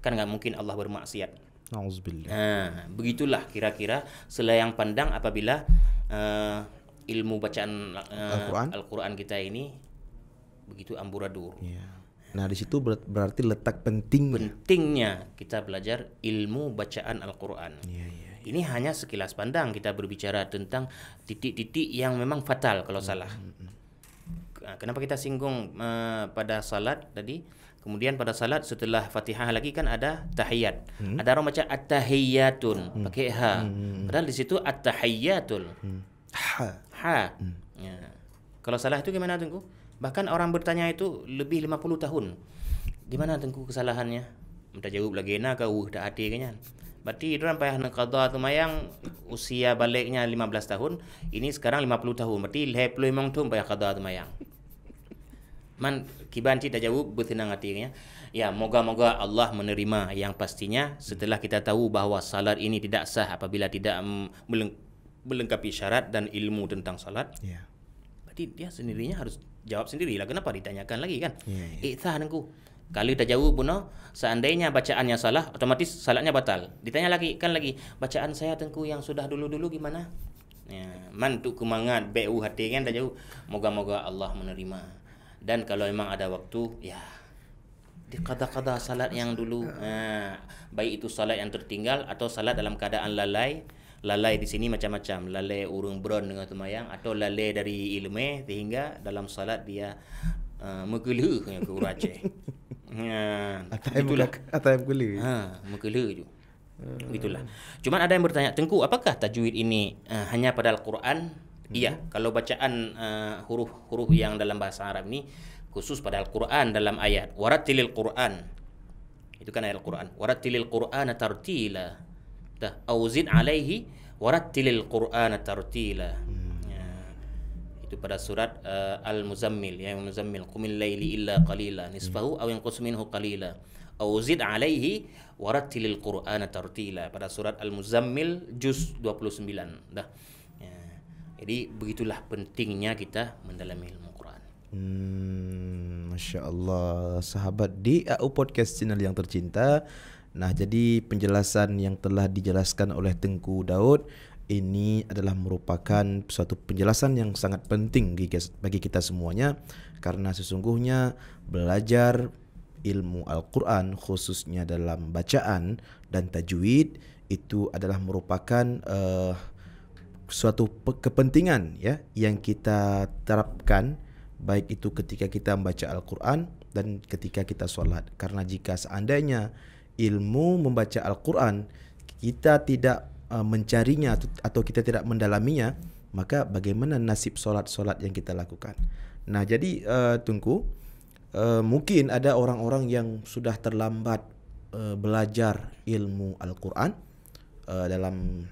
Kan enggak mungkin Allah bermaksiat. Nah, begitulah kira-kira selayang pandang apabila uh, ilmu bacaan uh, Al-Qur'an Al kita ini begitu amburadur. ya. Nah, di situ ber berarti letak pentingnya. Pentingnya kita belajar ilmu bacaan Al-Qur'an. ya. Ini hanya sekilas pandang kita berbicara tentang titik-titik yang memang fatal kalau -hmm. salah. Kenapa kita singgung uh, pada salat tadi? Kemudian pada salat setelah Fatihah lagi kan ada tahiyat. Hmm. Ada orang macam at-tahiyatun hmm. pakai ha. Hmm. hmm, hmm. Padahal di situ at-tahiyatul. Hmm. Ha. Ha. Hmm. Ya. Kalau salah itu gimana Tengku? Bahkan orang bertanya itu lebih 50 tahun. Gimana Tengku kesalahannya? Minta jawab lagi nak ke uh dah ada kan. Berarti dia orang payah nak tu mayang usia baliknya 15 tahun, ini sekarang 50 tahun. Berarti lebih peluh memang tu payah qada tu mayang man kiban tidak jawab bertenang hati ya. Ya, moga-moga Allah menerima yang pastinya setelah kita tahu bahawa salat ini tidak sah apabila tidak melengkapi syarat dan ilmu tentang salat. Ya. Berarti dia sendirinya harus jawab sendiri. sendirilah kenapa ditanyakan lagi kan? Ya, ya. Eh, kalau dah jauh pun, seandainya bacaannya salah, otomatis salatnya batal. Ditanya lagi, kan lagi, bacaan saya tengku yang sudah dulu-dulu gimana? Ya, man tu kemangat, hati kan dah jauh. Moga-moga Allah menerima dan kalau memang ada waktu ya di qada-qada salat yang dulu ah. ha, baik itu salat yang tertinggal atau salat dalam keadaan lalai lalai di sini macam-macam lalai urung bron dengan temayang atau lalai dari ilmu sehingga dalam salat dia uh, ha, mengelu dengan guru Aceh. Ha, atau yang mengelu. Ha, mengelu tu. Ah. Itulah. Cuma ada yang bertanya, Tengku, apakah tajwid ini uh, hanya pada Al-Quran Iya, hmm. kalau bacaan huruf-huruf eh, uh, yang dalam bahasa Arab ni khusus pada Al-Quran dalam ayat waratilil Quran. Itu kan ayat Al-Quran. Waratilil Quran tartila. Dah, auzin alaihi waratilil Quran tartila. Hmm. Ya. Itu pada surat uh, Al-Muzammil, ya Muzammil, qumil laili illa qalila, hmm. nisfahu aw yanqus minhu qalila. Auzin alaihi waratilil Quran tartila pada surat Al-Muzammil juz 29. Dah. Jadi begitulah pentingnya kita mendalami ilmu Quran. Hmm, Masya Allah, sahabat di AU Podcast Channel yang tercinta. Nah, jadi penjelasan yang telah dijelaskan oleh Tengku Daud ini adalah merupakan suatu penjelasan yang sangat penting bagi kita semuanya karena sesungguhnya belajar ilmu Al-Quran khususnya dalam bacaan dan tajwid itu adalah merupakan uh, suatu kepentingan ya yang kita terapkan baik itu ketika kita membaca Al-Quran dan ketika kita solat karena jika seandainya ilmu membaca Al-Quran kita tidak uh, mencarinya atau, kita tidak mendalaminya maka bagaimana nasib solat-solat yang kita lakukan nah jadi uh, tunggu uh, mungkin ada orang-orang yang sudah terlambat uh, belajar ilmu Al-Quran uh, dalam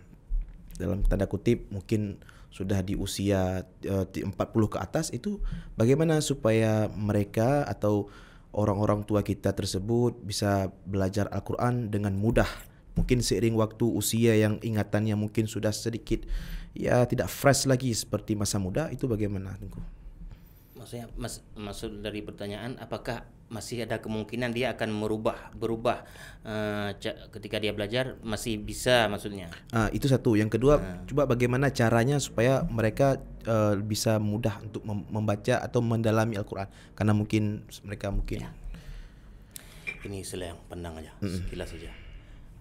dalam tanda kutip mungkin sudah di usia eh, uh, 40 ke atas itu bagaimana supaya mereka atau orang-orang tua kita tersebut bisa belajar Al-Qur'an dengan mudah mungkin seiring waktu usia yang ingatannya mungkin sudah sedikit ya tidak fresh lagi seperti masa muda itu bagaimana Tengku? maksudnya mas maksud dari pertanyaan apakah masih ada kemungkinan dia akan merubah berubah uh, ketika dia belajar masih bisa maksudnya uh, itu satu yang kedua uh. Ah. coba bagaimana caranya supaya mereka uh, bisa mudah untuk membaca atau mendalami Al-Quran karena mungkin mereka mungkin ya. ini yang pandang aja mm -mm. sekilas saja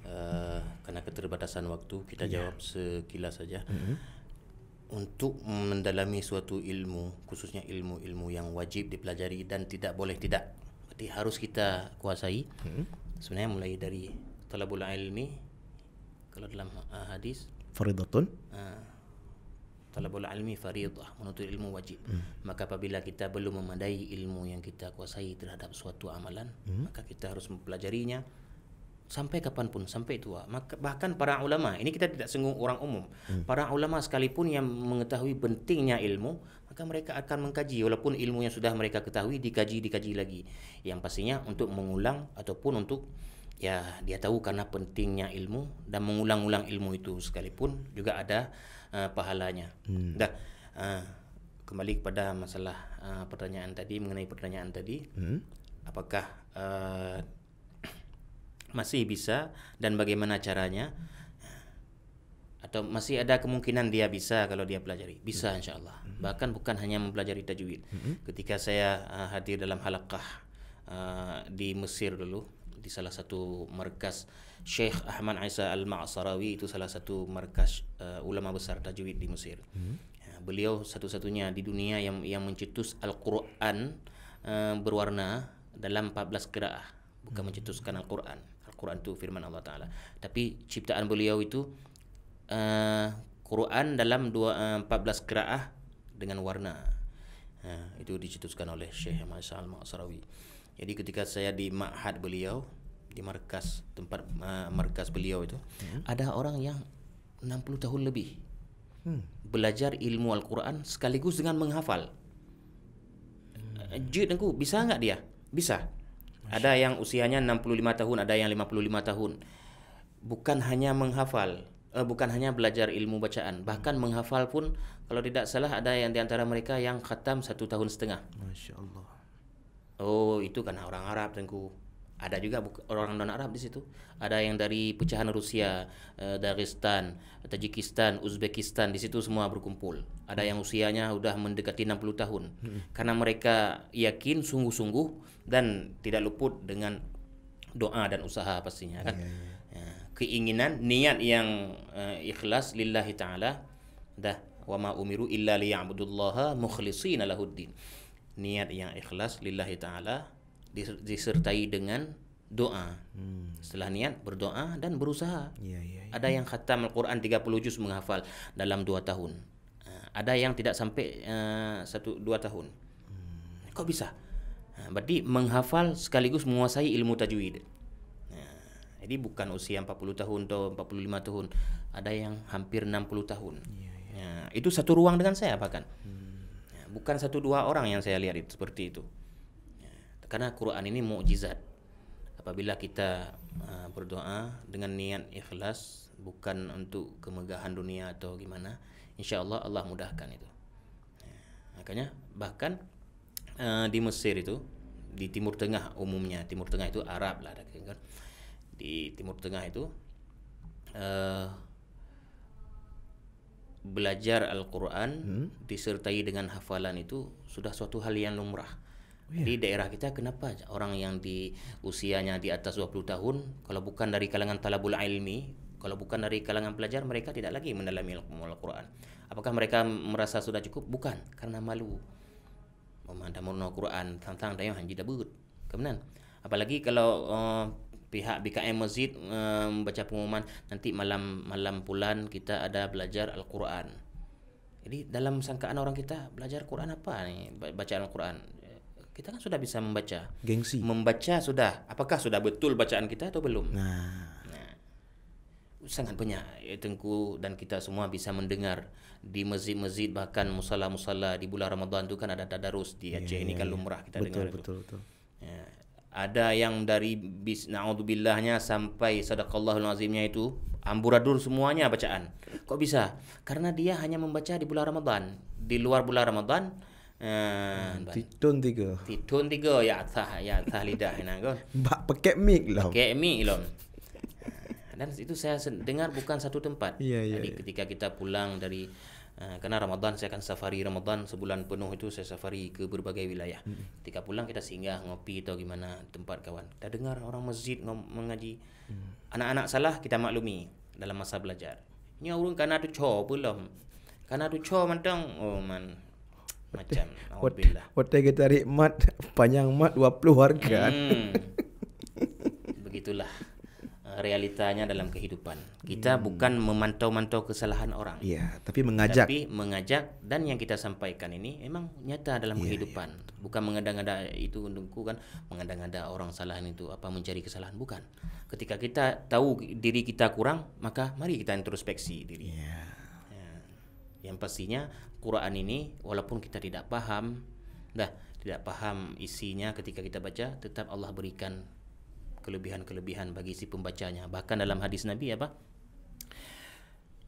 uh, karena keterbatasan waktu kita yeah. jawab sekilas saja mm -hmm. Untuk mendalami suatu ilmu, khususnya ilmu-ilmu yang wajib dipelajari dan tidak boleh tidak di harus kita kuasai hmm. sebenarnya mulai dari talabul ilmi kalau dalam uh, hadis fardhatun uh, ah, talabul ilmi fardhah menuntut ilmu wajib hmm. maka apabila kita belum memadai ilmu yang kita kuasai terhadap suatu amalan hmm. maka kita harus mempelajarinya sampai kapanpun sampai tua maka bahkan para ulama ini kita tidak sengung orang umum hmm. para ulama sekalipun yang mengetahui pentingnya ilmu maka mereka akan mengkaji walaupun ilmu yang sudah mereka ketahui dikaji dikaji lagi yang pastinya untuk mengulang ataupun untuk ya dia tahu karena pentingnya ilmu dan mengulang-ulang ilmu itu sekalipun juga ada uh, pahalanya hmm. dah uh, kembali kepada masalah uh, pertanyaan tadi mengenai pertanyaan tadi hmm. apakah uh, masih bisa dan bagaimana caranya atau masih ada kemungkinan dia bisa kalau dia pelajari bisa hmm. Insyaallah. Allah hmm. bahkan bukan hanya mempelajari tajwid hmm. ketika saya uh, hadir dalam halakah uh, di Mesir dulu di salah satu markas Syekh Ahmad Isa Al-Ma'sarawi itu salah satu markas uh, ulama besar tajwid di Mesir. hmm Ya, beliau satu-satunya di dunia yang yang mencetus Al-Qur'an uh, berwarna dalam 14 qiraah, bukan mencetuskan Al-Qur'an. Quran itu firman Allah Taala. Tapi ciptaan beliau itu uh, Quran dalam dua, uh, 14 qiraah dengan warna. Uh, itu dicetuskan oleh Syekh Ahmad Syal Ma'sarawi. Jadi ketika saya di ma'had beliau di markas tempat uh, markas beliau itu hmm. ada orang yang 60 tahun lebih hmm. belajar ilmu Al-Quran sekaligus dengan menghafal. Hmm. Jid aku bisa enggak dia? Bisa. Ada yang usianya 65 tahun, ada yang 55 tahun. Bukan hanya menghafal, uh, bukan hanya belajar ilmu bacaan, bahkan menghafal pun kalau tidak salah ada yang di antara mereka yang khatam satu tahun setengah. Masya Allah. Oh, itu kan orang Arab tengku. Ada juga orang non Arab di situ. Ada yang dari pecahan Rusia, uh, Dagestan, Tajikistan, Uzbekistan di situ semua berkumpul. Ada yang usianya sudah mendekati 60 tahun. Hmm. Karena mereka yakin sungguh-sungguh dan tidak luput dengan doa dan usaha pastinya kan. Yeah, ya, ya. ya, keinginan niat yang uh, ikhlas lillahi taala dah wa ma umiru illa liya'budullaha mukhlishina lahuddin. Niat yang ikhlas lillahi taala disertai dengan doa. Hmm. Setelah niat berdoa dan berusaha. Ya, ya, ya. Ada yang khatam Al-Qur'an 30 juz menghafal dalam 2 tahun. Eh, ada yang tidak sampai 1 uh, 2 tahun. Hmm. Kok bisa? Hmm. Ha, berarti menghafal sekaligus menguasai ilmu tajwid. Ha, jadi bukan usia 40 tahun atau 45 tahun, ada yang hampir 60 tahun. Ya, ya. Ha, itu satu ruang dengan saya bahkan. Hmm. Bukan satu dua orang yang saya lihat itu seperti itu. Karena Quran ini mukjizat. Apabila kita berdoa dengan niat ikhlas, bukan untuk kemegahan dunia atau gimana, insya Allah Allah mudahkan itu. Makanya bahkan Eh, di Mesir itu di Timur Tengah umumnya Timur Tengah itu Arab lah kan. di Timur Tengah itu uh, belajar Al-Quran hmm? disertai dengan hafalan itu sudah suatu hal yang lumrah oh, yeah. di daerah kita kenapa orang yang di usianya di atas 20 tahun kalau bukan dari kalangan talabul ilmi kalau bukan dari kalangan pelajar mereka tidak lagi mendalami Al-Quran apakah mereka merasa sudah cukup bukan karena malu memandang murnah Quran tentang dayang haji tersebut kemudian apalagi kalau uh, pihak BKM masjid uh, membaca pengumuman nanti malam malam bulan kita ada belajar Al-Quran jadi dalam sangkaan orang kita belajar Quran apa nih Baca Al-Quran kita kan sudah bisa membaca gengsi membaca sudah apakah sudah betul bacaan kita atau belum nah sangat banyak ya tengku dan kita semua bisa mendengar di masjid-masjid bahkan musala-musala di bulan Ramadan tu kan ada tadarus di ya, Aceh yeah, ini ya, kan ya. lumrah kita betul, dengar betul betul ya ada yang dari naudzubillahnya sampai sadaqallahul azimnya itu amburadul semuanya bacaan kok bisa karena dia hanya membaca di bulan Ramadan di luar bulan Ramadan eh, Hmm, Titun tiga Titun tiga Ya atas Ya atas lidah Bak pekek mik lom lah. Pekek mik lom lah dan itu saya dengar bukan satu tempat. Yeah, yeah, Jadi yeah. ketika kita pulang dari uh, eh, karena Ramadan saya akan safari Ramadan sebulan penuh itu saya safari ke berbagai wilayah. Mm. Ketika pulang kita singgah ngopi atau gimana tempat kawan. Kita dengar orang masjid mengaji. Mm. Anak-anak salah kita maklumi dalam masa belajar. Ini orang kena tu cho belum. Kena tu cho mentang oh man macam alhamdulillah. What, what kita rikmat panjang mat 20 harga. Mm. Begitulah. realitanya dalam kehidupan. Kita hmm. bukan memantau-mantau kesalahan orang. Iya, tapi mengajak. Tapi mengajak dan yang kita sampaikan ini memang nyata dalam ya, kehidupan. Ya. Bukan mengada-ngada itu untukku kan mengada-ngada orang salah itu apa mencari kesalahan bukan. Ketika kita tahu diri kita kurang, maka mari kita introspeksi diri. Ya. ya. Yang pastinya Quran ini walaupun kita tidak paham, dah tidak paham isinya ketika kita baca, tetap Allah berikan kelebihan-kelebihan bagi si pembacanya bahkan dalam hadis nabi apa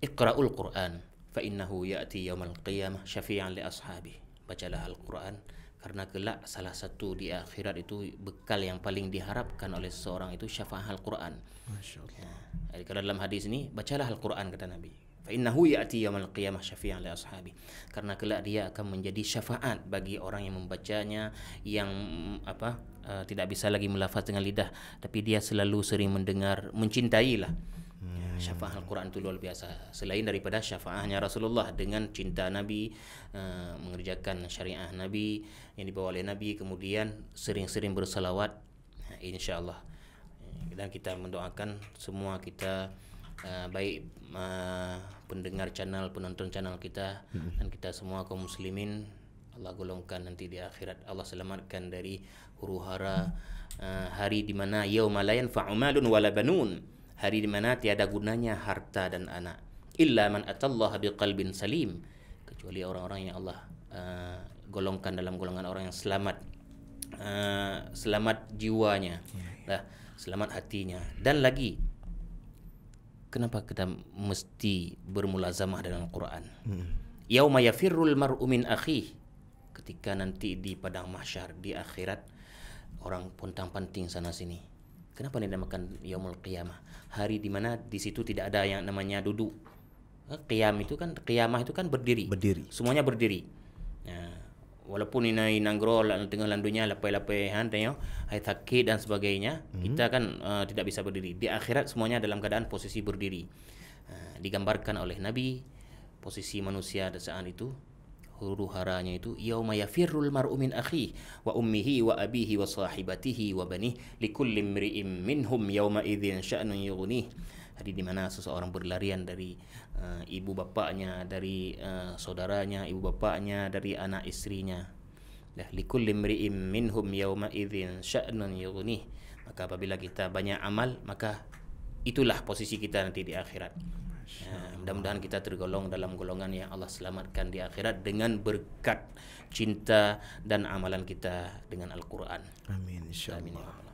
Iqra'ul Quran fa innahu ya'ti yawmal qiyamah syafi'an li ashabi bacalah al-Quran karena kelak salah satu di akhirat itu bekal yang paling diharapkan oleh seorang itu syafa'ah al-Quran. Masyaallah. Ya. Jadi kalau dalam hadis ini bacalah al-Quran kata Nabi fa innahu ya'ti yawmal qiyamah syafi'an li ashabi karena kelak dia akan menjadi syafaat bagi orang yang membacanya yang mm, apa uh, tidak bisa lagi melafaz dengan lidah tapi dia selalu sering mendengar mencintailah ya, Hmm. Syafaah Al-Quran itu luar biasa Selain daripada syafaahnya Rasulullah Dengan cinta Nabi uh, Mengerjakan syariah Nabi Yang dibawa oleh Nabi Kemudian sering-sering bersalawat nah, ya, InsyaAllah Dan kita mendoakan Semua kita Eh, baik uh, pendengar channel, penonton channel kita hmm. dan kita semua kaum muslimin Allah golongkan nanti di akhirat Allah selamatkan dari huru hara uh, hari di mana yauma la yanfa'u malun wala banun hari di mana tiada gunanya harta dan anak illa man atallaha biqalbin salim kecuali orang-orang yang Allah uh, golongkan dalam golongan orang yang selamat uh, selamat jiwanya ya. lah selamat hatinya dan lagi kenapa kita mesti bermulazamah dengan Al-Quran? Hmm. Yauma yafirrul mar'u min akhi. Ketika nanti di padang mahsyar di akhirat orang pontang panting sana sini. Kenapa dinamakan yaumul qiyamah? Hari di mana di situ tidak ada yang namanya duduk. Eh, qiyam itu kan qiyamah itu kan berdiri. Berdiri. Semuanya berdiri. Nah, walaupun ini nai nanggro tengah landunya lapai-lapai han tengok hai sakit dan sebagainya mm-hmm. kita kan uh, tidak bisa berdiri di akhirat semuanya dalam keadaan posisi berdiri uh, digambarkan oleh nabi posisi manusia pada saat itu huru haranya itu yauma yafirrul mar'u min akhi wa ummihi wa abihi wa sahibatihi wa banih likulli imri'in minhum yauma idzin sya'nun yughnih hari di mana seseorang berlarian dari uh, ibu bapaknya, dari uh, saudaranya, ibu bapaknya, dari anak istrinya. Ya, lah, likulli imri'in minhum yawma idzin sya'nun yughnih. Maka apabila kita banyak amal, maka itulah posisi kita nanti di akhirat. Ya, mudah-mudahan kita tergolong dalam golongan yang Allah selamatkan di akhirat dengan berkat cinta dan amalan kita dengan Al-Qur'an. Amin insyaallah.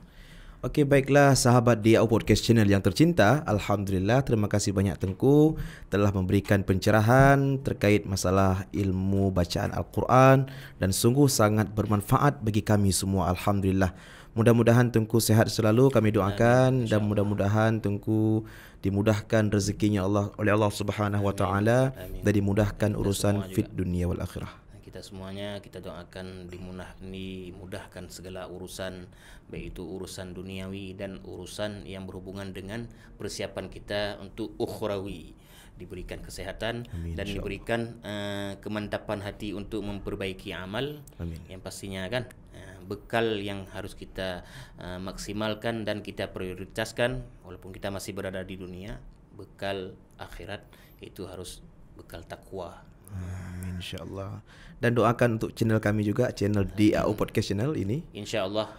Okey baiklah sahabat di Au Podcast Channel yang tercinta, alhamdulillah terima kasih banyak Tengku telah memberikan pencerahan terkait masalah ilmu bacaan Al-Quran dan sungguh sangat bermanfaat bagi kami semua alhamdulillah. Mudah-mudahan Tengku sehat selalu kami doakan dan mudah-mudahan Tengku dimudahkan rezekinya Allah oleh Allah Subhanahu wa taala dan dimudahkan urusan fit dunia wal akhirah semuanya kita doakan dimunah dimudahkan segala urusan baik itu urusan duniawi dan urusan yang berhubungan dengan persiapan kita untuk ukhrawi diberikan kesehatan Amin, dan diberikan uh, kemantapan hati untuk memperbaiki amal Amin. yang pastinya kan eh, bekal yang harus kita uh, maksimalkan dan kita prioritaskan walaupun kita masih berada di dunia bekal akhirat itu harus bekal takwa Hmm, InsyaAllah Dan doakan untuk channel kami juga Channel DAO Podcast Channel ini InsyaAllah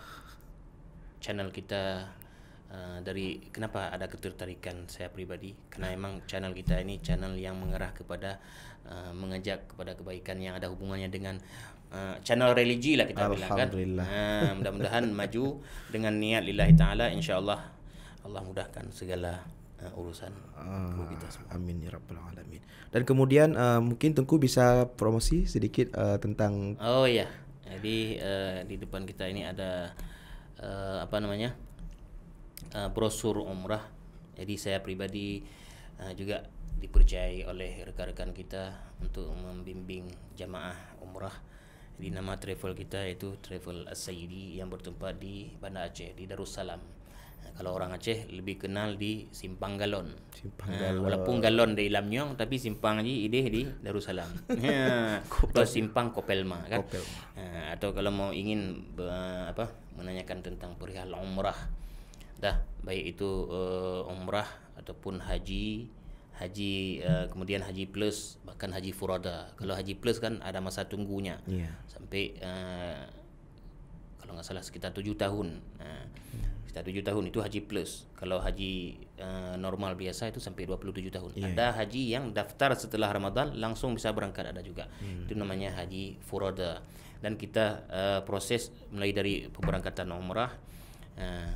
Channel kita uh, Dari Kenapa ada ketertarikan saya pribadi Kerana memang channel kita ini Channel yang mengarah kepada uh, Mengajak kepada kebaikan Yang ada hubungannya dengan uh, Channel religi lah kita bilang kan Alhamdulillah uh, Mudah-mudahan maju Dengan niat lillahi ta'ala InsyaAllah Allah mudahkan segala uh, urusan uh, kita semua. Amin ya rabbal alamin. Dan kemudian uh, mungkin Tengku bisa promosi sedikit uh, tentang Oh iya. Jadi uh, di depan kita ini ada uh, apa namanya? Uh, brosur umrah. Jadi saya pribadi uh, juga dipercayai oleh rekan-rekan kita untuk membimbing jamaah umrah di nama travel kita yaitu Travel as yang bertempat di Banda Aceh di Darussalam. kalau orang Aceh lebih kenal di Simpang Galon. Simpang ha, Galon. Ha, walaupun Galon dari Lam Nyong tapi Simpang ni ide di Darussalam. ya. Atau Simpang Kopelma kan. Kopelma. Ha, atau kalau mau ingin be, apa menanyakan tentang perihal umrah. Dah baik itu uh, umrah ataupun haji haji uh, kemudian haji plus bahkan haji furada. Kalau haji plus kan ada masa tunggunya. Yeah. Sampai uh, kalau nggak salah sekitar tujuh tahun. Ha. Ya. Sekitar 7 tahun itu haji plus. Kalau haji uh, normal biasa itu sampai 27 tahun. Yeah. Ada haji yang daftar setelah Ramadan langsung bisa berangkat ada juga. Hmm. Itu namanya haji furada. Dan kita uh, proses mulai dari pemberangkatan umrah. Uh,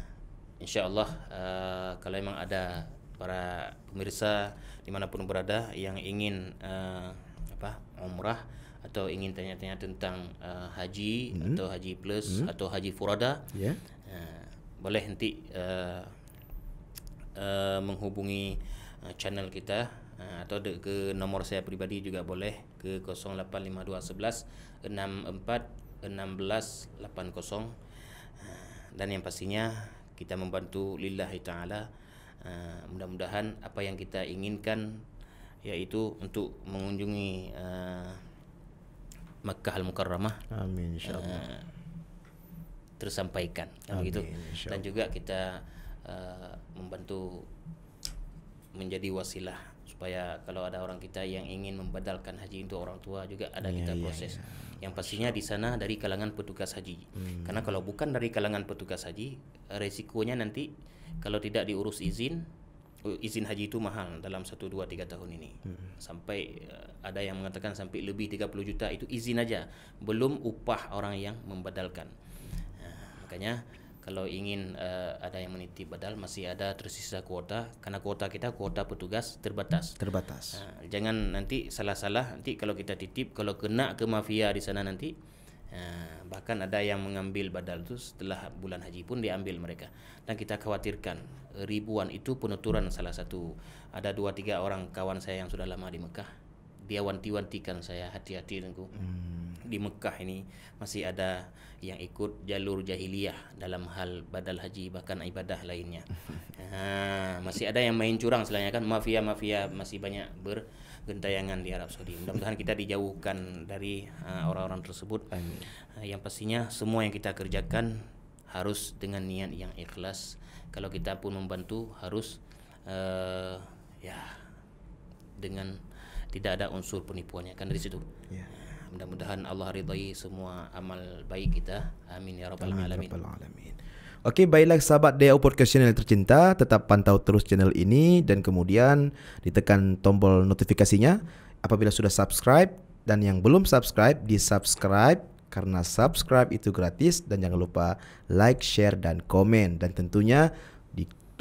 InsyaAllah uh, kalau memang ada para pemirsa dimanapun berada yang ingin uh, apa umrah atau ingin tanya-tanya tentang uh, haji hmm. atau haji plus hmm. atau haji furada. Yeah. Ya boleh nanti uh, uh, menghubungi uh, channel kita uh, atau de- ke nomor saya pribadi juga boleh ke 0852 dan yang pastinya kita membantu lillahi taala mudah-mudahan apa yang kita inginkan yaitu untuk mengunjungi uh, Makkah al-Mukarramah amin insyaallah uh, tersampaikan kan, Amin. begitu dan juga kita uh, membantu menjadi wasilah supaya kalau ada orang kita yang ingin membadalkan haji untuk orang tua juga ada yeah, kita ya, proses yeah, yang pastinya di sana dari kalangan petugas haji hmm. karena kalau bukan dari kalangan petugas haji resikonya nanti kalau tidak diurus izin izin haji itu mahal dalam 1 2 3 tahun ini hmm. sampai uh, ada yang mengatakan sampai lebih 30 juta itu izin aja belum upah orang yang membadalkan makanya kalau ingin uh, ada yang menitip badal masih ada tersisa kuota karena kuota kita kuota petugas terbatas terbatas uh, jangan nanti salah-salah nanti kalau kita titip kalau kena ke mafia di sana nanti uh, bahkan ada yang mengambil badal itu setelah bulan haji pun diambil mereka dan kita khawatirkan ribuan itu penuturan salah satu ada dua tiga orang kawan saya yang sudah lama di Mekah dia wanti-wantikan saya hati-hati hmm. di Mekah ini masih ada yang ikut jalur jahiliyah dalam hal badal haji bahkan ibadah lainnya. Ha, masih ada yang main curang selainnya kan mafia-mafia masih banyak bergentayangan di Arab Saudi. Mudah-mudahan kita dijauhkan dari uh, orang-orang tersebut. Uh, yang pastinya semua yang kita kerjakan harus dengan niat yang ikhlas. Kalau kita pun membantu harus uh, ya dengan tidak ada unsur penipuannya kan dari situ. Yeah. Mudah-mudahan Allah ridai semua amal baik kita. Amin ya rabbal ya alamin. Rabbal alamin. Okey, baiklah sahabat DAO Podcast Channel tercinta, tetap pantau terus channel ini dan kemudian ditekan tombol notifikasinya apabila sudah subscribe dan yang belum subscribe di-subscribe karena subscribe itu gratis dan jangan lupa like, share dan komen dan tentunya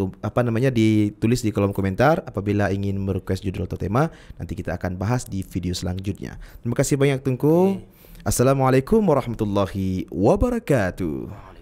apa namanya ditulis di kolom komentar apabila ingin merequest judul atau tema nanti kita akan bahas di video selanjutnya terima kasih banyak tungku assalamualaikum warahmatullahi wabarakatuh